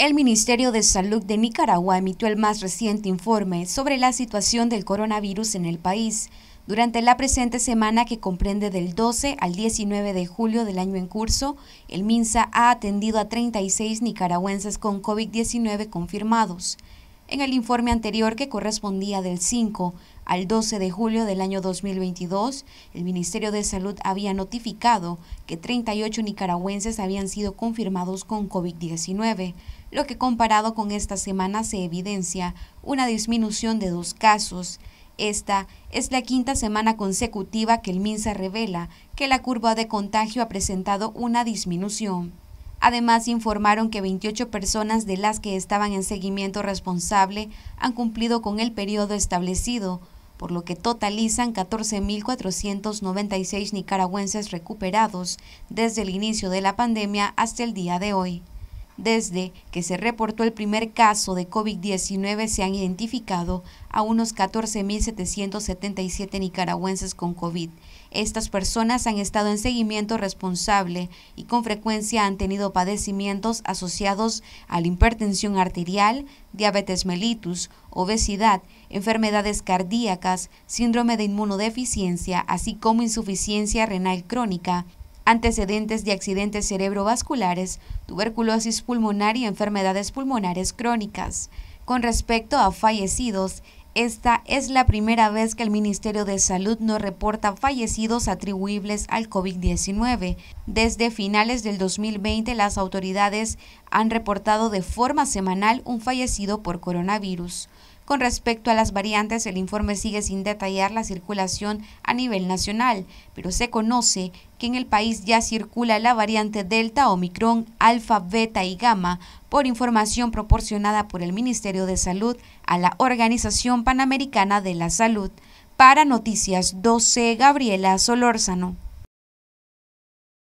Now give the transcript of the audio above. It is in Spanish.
El Ministerio de Salud de Nicaragua emitió el más reciente informe sobre la situación del coronavirus en el país durante la presente semana que comprende del 12 al 19 de julio del año en curso. El MINSA ha atendido a 36 nicaragüenses con COVID-19 confirmados en el informe anterior que correspondía del 5 al 12 de julio del año 2022, el Ministerio de Salud había notificado que 38 nicaragüenses habían sido confirmados con COVID-19, lo que comparado con esta semana se evidencia una disminución de dos casos. Esta es la quinta semana consecutiva que el MINSA revela que la curva de contagio ha presentado una disminución. Además, informaron que 28 personas de las que estaban en seguimiento responsable han cumplido con el periodo establecido, por lo que totalizan 14.496 nicaragüenses recuperados desde el inicio de la pandemia hasta el día de hoy. Desde que se reportó el primer caso de COVID-19 se han identificado a unos 14.777 nicaragüenses con COVID. Estas personas han estado en seguimiento responsable y con frecuencia han tenido padecimientos asociados a la hipertensión arterial, diabetes mellitus, obesidad, enfermedades cardíacas, síndrome de inmunodeficiencia, así como insuficiencia renal crónica, antecedentes de accidentes cerebrovasculares, tuberculosis pulmonar y enfermedades pulmonares crónicas. Con respecto a fallecidos, esta es la primera vez que el Ministerio de Salud no reporta fallecidos atribuibles al COVID-19. Desde finales del 2020, las autoridades han reportado de forma semanal un fallecido por coronavirus. Con respecto a las variantes, el informe sigue sin detallar la circulación a nivel nacional, pero se conoce que en el país ya circula la variante Delta, Omicron, Alfa, Beta y Gamma por información proporcionada por el Ministerio de Salud a la Organización Panamericana de la Salud. Para Noticias 12, Gabriela Solórzano.